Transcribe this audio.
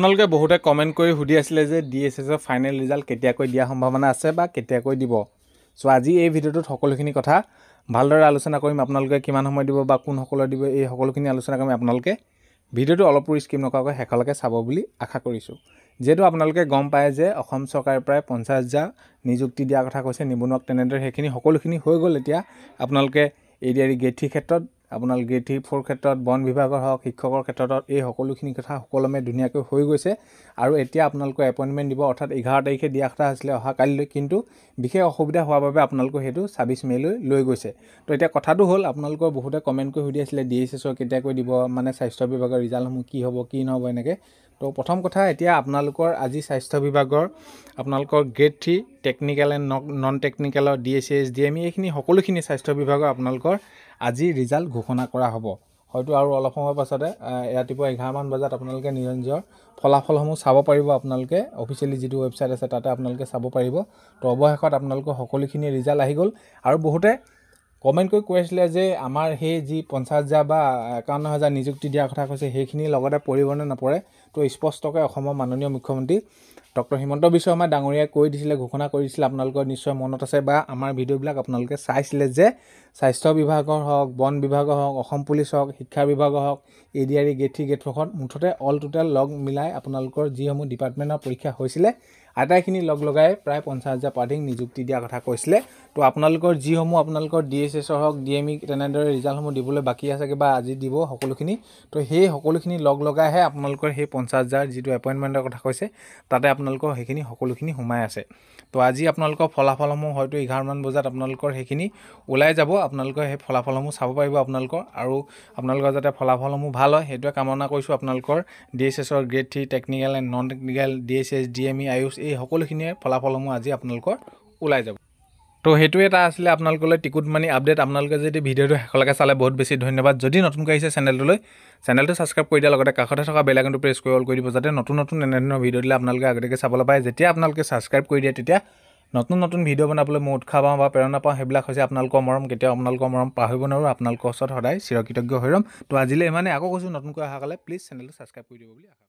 আপোনালোকে বহুতে কমেণ্ট কৰি সুধি আছিলে যে ডি এছ এছৰ ফাইনেল ৰিজাল্ট কেতিয়াকৈ দিয়াৰ সম্ভাৱনা আছে বা কেতিয়াকৈ দিব চ' আজি এই ভিডিঅ'টোত সকলোখিনি কথা ভালদৰে আলোচনা কৰিম আপোনালোকে কিমান সময় দিব বা কোনসকলে দিব এই সকলোখিনি আলোচনা কৰিম আপোনালোকে ভিডিঅ'টো অলপো স্কিপ নকৰাকৈ শেষলৈকে চাব বুলি আশা কৰিছোঁ যিহেতু আপোনালোকে গম পায় যে অসম চৰকাৰে প্ৰায় পঞ্চাছ হাজাৰ নিযুক্তি দিয়াৰ কথা কৈছে নিবনুৱাক তেনেদৰে সেইখিনি সকলোখিনি হৈ গ'ল এতিয়া আপোনালোকে এ ডি ক্ষেত্ৰত আপোনাৰ গ্ৰেড থ্ৰী ফ'ৰ ক্ষেত্ৰত বন বিভাগৰ হওক শিক্ষকৰ ক্ষেত্ৰত এই সকলোখিনি কথা সুকলমে ধুনীয়াকৈ হৈ গৈছে আৰু এতিয়া আপোনালোকৰ এপইণ্টমেণ্ট দিব অৰ্থাৎ এঘাৰ তাৰিখে দিয়া কথা আছিলে অহা কালিলৈ কিন্তু বিশেষ অসুবিধা হোৱাৰ বাবে আপোনালোকে সেইটো ছাব্বিছ মে'লৈ লৈ গৈছে তো এতিয়া কথাটো হ'ল আপোনালোকৰ বহুতে কমেণ্ট কৰি সুধি আছিলে ডি এছ এছৰ কেতিয়াকৈ দিব মানে স্বাস্থ্য বিভাগৰ ৰিজাল্টসমূহ কি হ'ব কি নহ'ব এনেকৈ তো প্ৰথম কথা এতিয়া আপোনালোকৰ আজি স্বাস্থ্য বিভাগৰ আপোনালোকৰ grade three technical and non টেকনিকেলৰ D S C S D M E এইখিনি সকলোখিনি স্বাস্থ্য বিভাগৰ আপোনালোকৰ আজি ৰিজাল্ট ঘোষণা কৰা হ'ব হয়তো আৰু অলপ সময়ৰ পাছতে ৰাতিপুৱা এঘাৰমান বজাত আপোনালোকে নিজৰ নিজৰ ফলাফলসমূহ চাব পাৰিব আপোনালোকে অফিচিয়েলি যিটো ৱেবছাইট আছে তাতে আপোনালোকে চাব পাৰিব তো অৱশেষত আপোনালোকৰ সকলোখিনি ৰিজাল্ট আহি গ'ল আৰু বহুতে কমেণ্ট কৰি কৈ আছিলে যে আমাৰ সেই যি পঞ্চাছ হাজাৰ বা একাৱন্ন হাজাৰ নিযুক্তি দিয়াৰ কথা কৈছে সেইখিনি লগতে পৰিবনে নপৰে তো স্পষ্টকৈ অসমৰ মাননীয় মুখ্যমন্ত্ৰী ডক্টৰ হিমন্ত বিশ্ব শৰ্মা ডাঙৰীয়াই কৈ দিছিলে ঘোষণা কৰিছিলে আপোনালোকৰ নিশ্চয় মনত আছে বা আমাৰ ভিডিঅ'বিলাক আপোনালোকে চাইছিলে যে স্বাস্থ্য বিভাগৰ হওক বন বিভাগৰ হওক অসম পুলিচ হওক শিক্ষা বিভাগৰ হওক A D R E grade three grade মুঠতে অল টোটেল লগ মিলাই আপোনালোকৰ যিসমূহ ডিপাৰ্টমেণ্টৰ পৰীক্ষা হৈছিলে আটাইখিনি লগ লগাই প্ৰায় পঞ্চাছ হাজাৰ প্ৰাৰ্থীক নিযুক্তি দিয়াৰ কথা কৈছিলে তো আপোনালোকৰ যিসমূহ আপোনালোকৰ ডি এছ এছৰ হওক ডি এম ই তেনেদৰে ৰিজাল্টসমূহ দিবলৈ বাকী আছেগৈ বা আজি দিব সকলোখিনি তো সেই সকলোখিনি লগ লগাইহে আপোনালোকৰ সেই পঞ্চাছ হাজাৰ যিটো এপইণ্টমেণ্টৰ কথা কৈছে তাতে আপোনালোকৰ সেইখিনি সকলোখিনি সোমাই আছে তো আজি আপোনালোকৰ ফলাফলসমূহ হয়তো এঘাৰমান বজাত আপোনালোকৰ সেইখিনি ওলাই যাব আপোনালোকৰ সেই ফলাফলসমূহ চাব পাৰিব আপোনালোকৰ আৰু আপোনালোকৰ যাতে ফলাফলসমূহ ভাল হয় সেইটোৱে কামনা কৰিছোঁ আপোনালোকৰ ডি এছ এছৰ grade three technical and non technical D S S D M E AYUSH এই সকলোখিনিয়ে ফলাফলসমূহ আজি আপোনালোকৰ ওলাই যাব তো সেইটো এটা আছিলে আপোনালোকলৈ টিকুট মানি আপডেট আপোনালোকে যদি ভিডিঅ'টো শেষলৈকে চালে বহুত বেছি ধন্যবাদ যদি নতুনকৈ আহিছে চেনেলটোলৈ চেনেলটো ছাবস্ক্ৰাইব কৰি দিয়া লগতে কাষতে থকা বেল আইকনটো প্ৰেছ কৰি অল কৰি দিব যাতে নতুন নতুন এনেধৰণৰ ভিডিঅ' দিলে আপোনালোকে আগতীয়াকৈ চাবলৈ পায় যেতিয়া আপোনালোকে ছাবস্ক্ৰাইব কৰি দিয়ে তেতিয়া নতুন নতুন ভিডিঅ' বনাবলৈ মই উৎসাহ পাওঁ বা প্ৰেৰণা পাওঁ সেইবিলাক হৈছে আপোনালোকৰ মৰম কেতিয়াও আপোনালোকৰ মৰম পাহৰিব নোৱাৰোঁ আপোনালোকৰ ওচৰত সদায় চিৰকৃতজ্ঞ হৈ ৰম তো আজিলৈ ইমানে আকৌ কৈছোঁ নতুনকৈ অহাকালে প্লিজ চেনেলটো ছাবস্ক্ৰাইব কৰি দিব বুলি আশা